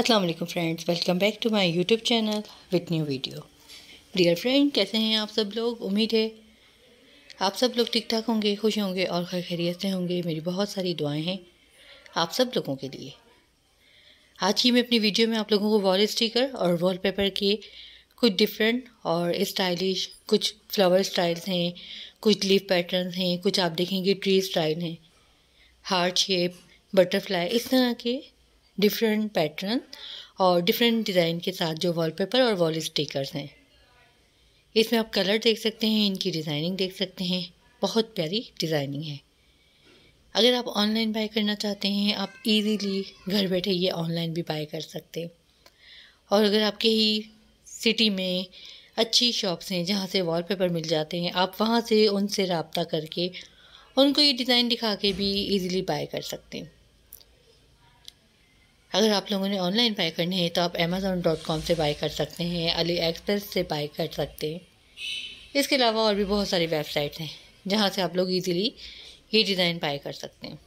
Aslam friends welcome back to my YouTube channel with new video dear friend कैसे हैं आप सब लोग उम्मीद है आप सब लोग ठीक ठाक होंगे खुश होंगे और खैर खैरियत से होंगे मेरी बहुत सारी दुआएं हैं आप सब लोगों के लिए आज की मैं अपनी वीडियो में आप लोगों को वॉल स्टिकर और वॉल पेपर के कुछ डिफरेंट और स्टाइलिश कुछ फ्लावर स्टाइल्स हैं कुछ लीव पैटर्न हैं कुछ आप देखेंगे ट्री स्टाइल हैं हार्ट शेप बटरफ्लाई इस तरह के डिफरेंट पैटर्न और डिफरेंट डिज़ाइन के साथ जो वॉलपेपर और वॉल स्टिकर्स हैं इसमें आप कलर देख सकते हैं इनकी डिज़ाइनिंग देख सकते हैं बहुत प्यारी डिज़ाइनिंग है अगर आप ऑनलाइन बाय करना चाहते हैं आप इजीली घर बैठे ये ऑनलाइन भी बाय कर सकते हैं और अगर आपके ही सिटी में अच्छी शॉप्स हैं जहाँ से वॉलपेपर मिल जाते हैं आप वहाँ से उनसे रबता करके उनको ये डिज़ाइन दिखा के भी इजीली बाय कर सकते हैं अगर आप लोगों ने ऑनलाइन बाय करनी है तो आप अमेज़ोन डॉट कॉम से बाई कर सकते हैं अली एक्सप्रेस से बाई कर सकते हैं इसके अलावा और भी बहुत सारी वेबसाइट हैं जहाँ से आप लोग ईज़िली ये डिज़ाइन बाय कर सकते हैं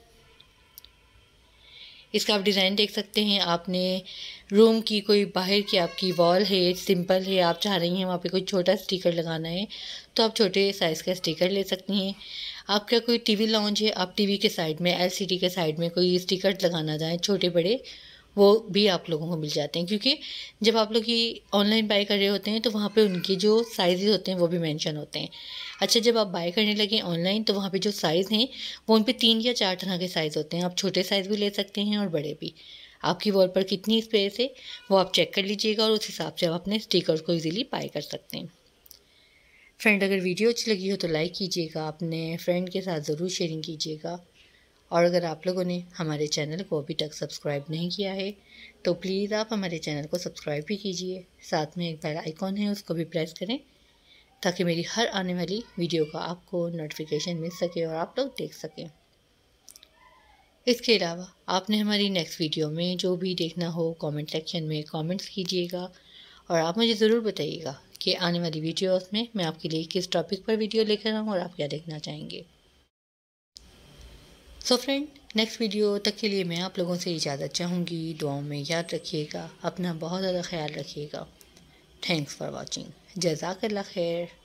इसका आप डिज़ाइन देख सकते हैं आपने रूम की कोई बाहर की आपकी वॉल है सिंपल है आप चाह रही हैं वहाँ पे कोई छोटा स्टिकर लगाना है तो आप छोटे साइज़ का स्टिकर ले सकती हैं आपका कोई टीवी लॉन्च है आप टीवी के साइड में एलसीडी के साइड में कोई स्टिकर लगाना चाहें छोटे बड़े वो भी आप लोगों को मिल जाते हैं क्योंकि जब आप लोग ये ऑनलाइन बाय कर रहे होते हैं तो वहाँ पे उनके जो साइज़ होते हैं वो भी मेंशन होते हैं अच्छा जब आप बाय करने लगे ऑनलाइन तो वहाँ पे जो साइज़ हैं वो उन पर तीन या चार तरह के साइज़ होते हैं आप छोटे साइज़ भी ले सकते हैं और बड़े भी आपकी वॉल पर कितनी स्पेस है वो आप चेक कर लीजिएगा और उस हिसाब से आप अपने स्टिकर्स को ईजिली बाय कर सकते हैं फ्रेंड अगर वीडियो अच्छी लगी हो तो लाइक कीजिएगा अपने फ्रेंड के साथ ज़रूर शेयरिंग कीजिएगा और अगर आप लोगों ने हमारे चैनल को अभी तक सब्सक्राइब नहीं किया है तो प्लीज़ आप हमारे चैनल को सब्सक्राइब भी कीजिए साथ में एक बेल आइकॉन है उसको भी प्रेस करें ताकि मेरी हर आने वाली वीडियो का आपको नोटिफिकेशन मिल सके और आप लोग देख सकें इसके अलावा आपने हमारी नेक्स्ट वीडियो में जो भी देखना हो कमेंट सेक्शन में कमेंट्स कीजिएगा और आप मुझे ज़रूर बताइएगा कि आने वाली वीडियोस में मैं आपके लिए किस टॉपिक पर वीडियो लेकर आऊँ और आप क्या देखना चाहेंगे सो फ्रेंड नेक्स्ट वीडियो तक के लिए मैं आप लोगों से इजाज़त चाहूँगी दुआओं में याद रखिएगा अपना बहुत ज़्यादा ख्याल रखिएगा थैंक्स फॉर वॉचिंग जजाकल्ला खैर